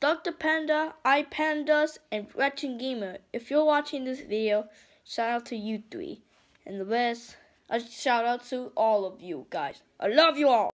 Dr. Panda, iPandas, and Gretchen Gamer. If you're watching this video, shout out to you three. And the rest, a shout out to all of you guys. I love you all.